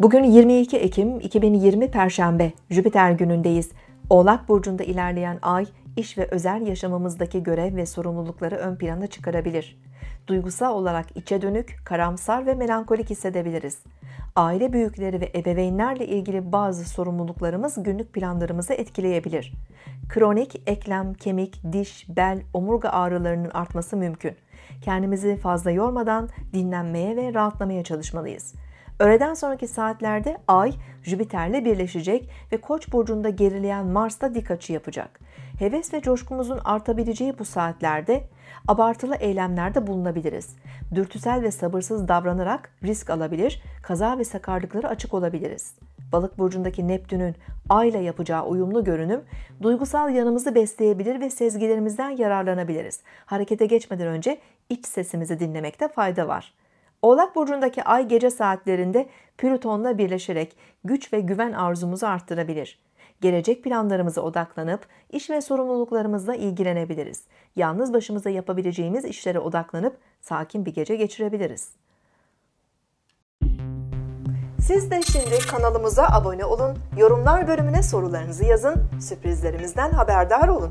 Bugün 22 Ekim 2020 Perşembe Jüpiter günündeyiz. Oğlak burcunda ilerleyen ay iş ve özel yaşamımızdaki görev ve sorumlulukları ön plana çıkarabilir. Duygusal olarak içe dönük, karamsar ve melankolik hissedebiliriz. Aile büyükleri ve ebeveynlerle ilgili bazı sorumluluklarımız günlük planlarımızı etkileyebilir. Kronik eklem, kemik, diş, bel, omurga ağrılarının artması mümkün. Kendimizi fazla yormadan dinlenmeye ve rahatlamaya çalışmalıyız. Öğleden sonraki saatlerde Ay Jüpiter'le birleşecek ve Koç burcunda gerileyen Mars'ta dik açı yapacak. Heves ve coşkumuzun artabileceği bu saatlerde abartılı eylemlerde bulunabiliriz. Dürtüsel ve sabırsız davranarak risk alabilir, kaza ve sakarlıklara açık olabiliriz. Balık burcundaki Neptün'ün ayla yapacağı uyumlu görünüm duygusal yanımızı besleyebilir ve sezgilerimizden yararlanabiliriz. Harekete geçmeden önce iç sesimizi dinlemekte fayda var. Oğlak burcundaki ay gece saatlerinde Plüton'la birleşerek güç ve güven arzumuzu arttırabilir. Gelecek planlarımıza odaklanıp iş ve sorumluluklarımızla ilgilenebiliriz. Yalnız başımıza yapabileceğimiz işlere odaklanıp sakin bir gece geçirebiliriz. Siz de şimdi kanalımıza abone olun, yorumlar bölümüne sorularınızı yazın, sürprizlerimizden haberdar olun.